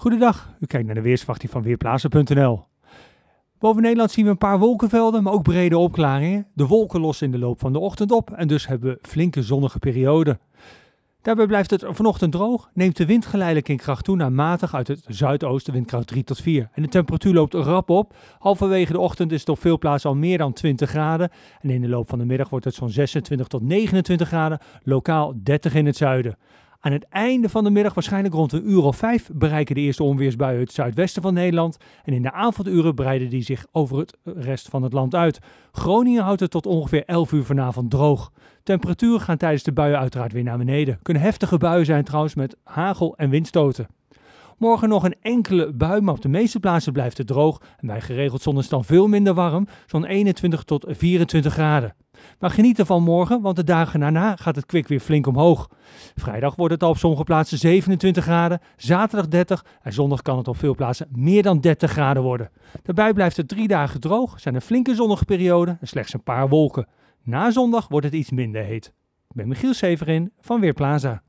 Goedendag, u kijkt naar de weersverwachting van Weerplaatsen.nl. Boven Nederland zien we een paar wolkenvelden, maar ook brede opklaringen. De wolken lossen in de loop van de ochtend op en dus hebben we flinke zonnige perioden. Daarbij blijft het vanochtend droog, neemt de wind geleidelijk in kracht toe naar matig uit het zuidoosten, windkracht 3 tot 4. En de temperatuur loopt rap op. Halverwege de ochtend is het op veel plaatsen al meer dan 20 graden. En in de loop van de middag wordt het zo'n 26 tot 29 graden, lokaal 30 in het zuiden. Aan het einde van de middag, waarschijnlijk rond een uur of vijf, bereiken de eerste onweersbuien het zuidwesten van Nederland. En in de avonduren breiden die zich over het rest van het land uit. Groningen houdt het tot ongeveer 11 uur vanavond droog. Temperaturen gaan tijdens de buien uiteraard weer naar beneden. Kunnen heftige buien zijn trouwens met hagel en windstoten. Morgen nog een enkele bui, maar op de meeste plaatsen blijft het droog. En bij geregeld zon is het dan veel minder warm, zo'n 21 tot 24 graden. Maar nou, geniet ervan morgen, want de dagen daarna gaat het kwik weer flink omhoog. Vrijdag wordt het al op sommige plaatsen 27 graden, zaterdag 30 en zondag kan het op veel plaatsen meer dan 30 graden worden. Daarbij blijft het drie dagen droog, zijn er flinke zonnige perioden en slechts een paar wolken. Na zondag wordt het iets minder heet. Ik ben Michiel Severin van Weerplaza.